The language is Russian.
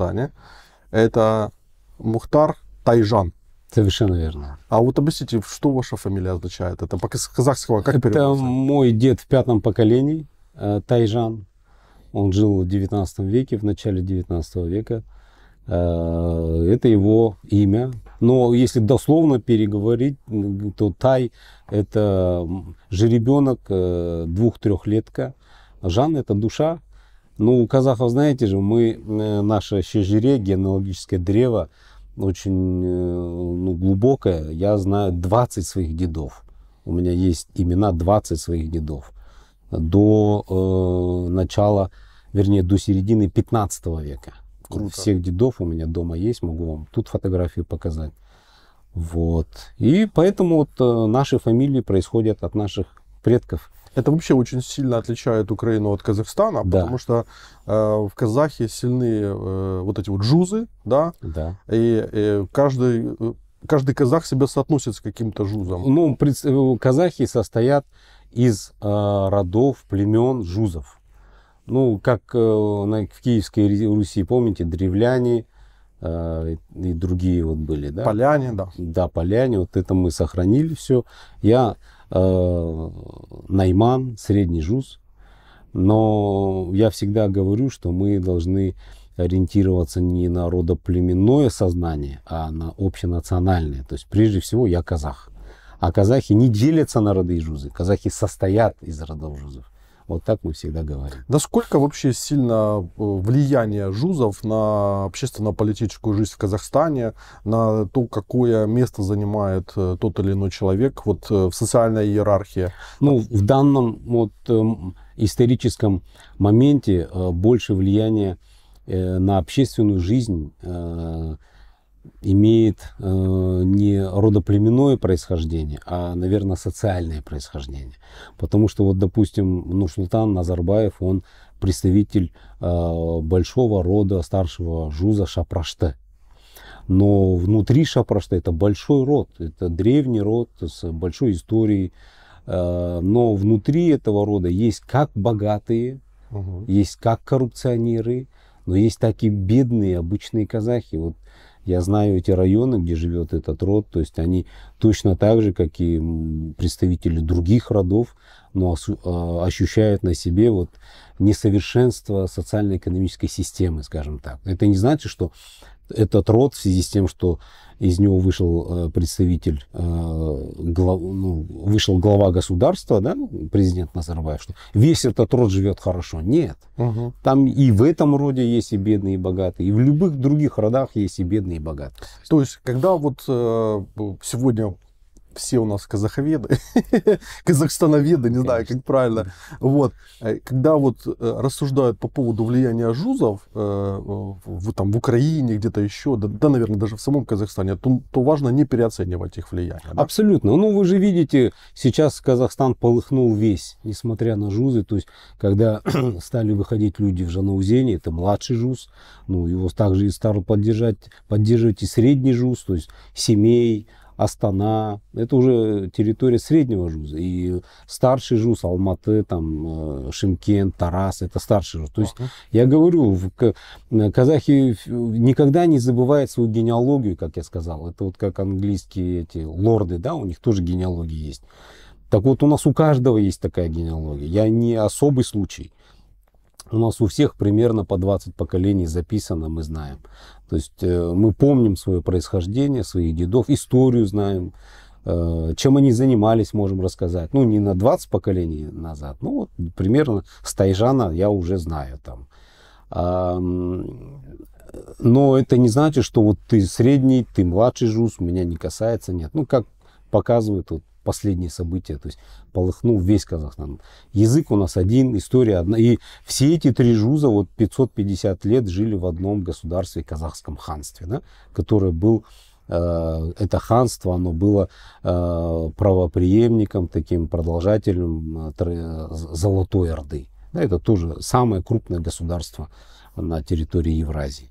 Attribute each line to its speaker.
Speaker 1: Татарстане, это Мухтар Тайжан. Совершенно верно. А вот объясните, что ваша фамилия означает? Это по казахского как Это переводится?
Speaker 2: мой дед в пятом поколении, э, Тайжан. Он жил в 19 веке, в начале 19 века. Э, это его имя. Но если дословно переговорить, то Тай – это жеребенок э, двух-трехлетка. Жан – это душа, ну, у казахов, знаете же, мы, э, наше щежире, генеалогическое древо, очень э, ну, глубокое. Я знаю 20 своих дедов. У меня есть имена 20 своих дедов. До э, начала, вернее, до середины 15 века. Круто. Всех дедов у меня дома есть, могу вам тут фотографию показать. Вот. И
Speaker 1: поэтому вот э, наши фамилии происходят от наших предков. Это вообще очень сильно отличает Украину от Казахстана, да. потому что э, в Казахе сильны э, вот эти вот жузы да, да. И, и каждый, каждый казах себя соотносит с каким-то жузом. Ну, э, казахи состоят из э, родов,
Speaker 2: племен жузов. Ну, как э, на, в Киевской Руси, помните, древляне, а, и, другие вот были, да? Поляне, да. Да, поляне, вот это мы сохранили все. Я э, найман, средний жуз, но я всегда говорю, что мы должны ориентироваться не на родоплеменное сознание, а на общенациональное. То есть прежде всего я казах. А казахи не делятся на роды и жузы. Казахи состоят из родов жузов.
Speaker 1: Вот так мы всегда говорим. Насколько вообще сильно э, влияние ЖУЗов на общественно-политическую жизнь в Казахстане, на то, какое место занимает э, тот или иной человек вот, э, в социальной иерархии? Ну, в данном вот, эм,
Speaker 2: историческом моменте больше влияния на общественную жизнь имеет э, не родоплеменное происхождение, а, наверное, социальное происхождение. Потому что, вот, допустим, Нурсултан Назарбаев, он представитель э, большого рода старшего жуза Шапраште. Но внутри Шапраште это большой род, это древний род с большой историей. Э, но внутри этого рода есть как богатые, угу. есть как коррупционеры, но есть такие бедные обычные казахи. Вот я знаю эти районы, где живет этот род, то есть они точно так же, как и представители других родов, но а, ощущают на себе вот несовершенство социально-экономической системы, скажем так. Это не значит, что этот род в связи с тем, что из него вышел э, представитель, э, глав, ну, вышел глава государства, да, президент Назарбаев, что весь этот род живет хорошо. Нет. Угу. Там и в этом роде есть и бедные, и богатые, и в
Speaker 1: любых других родах есть и бедные, и богатые. То есть, когда вот э, сегодня все у нас казаховеды, казахстановеды, не знаю, как правильно. Вот, э, когда вот э, рассуждают по поводу влияния жузов э, в, там, в Украине, где-то еще, да, да, наверное, даже в самом Казахстане, то, то важно не переоценивать их влияние. Да? Абсолютно. Ну, вы же видите, сейчас Казахстан полыхнул весь, несмотря на жузы.
Speaker 2: То есть, когда стали выходить люди в Жанаузене, это младший жуз, ну, его также и стал поддержать, поддерживать и средний жуз, то есть семей, Астана, это уже территория среднего ЖУЗа. И старший ЖУЗ, Алматы, там, э, Шимкент, Тарас, это старший ЖУЗ. То есть, uh-huh. я говорю, э, казахи никогда не забывают свою генеалогию, как я сказал. Это вот как английские эти лорды, да, у них тоже генеалогии есть. Так вот, у нас у каждого есть такая генеалогия. Я не особый случай. У нас у всех примерно по 20 поколений записано, мы знаем. То есть э, мы помним свое происхождение, своих дедов, историю знаем, э, чем они занимались, можем рассказать. Ну, не на 20 поколений назад, ну, вот примерно с Тайжана я уже знаю там. Но это не значит, что вот ты средний, ты младший жуз, меня не касается, нет. Ну, как показывает вот последние события. То есть полыхнул весь Казахстан. Язык у нас один, история одна. И все эти три жуза вот 550 лет жили в одном государстве, казахском ханстве, да, которое был э, это ханство, оно было э, правоприемником, таким продолжателем э, Золотой Орды. Да, это тоже самое крупное государство на территории Евразии.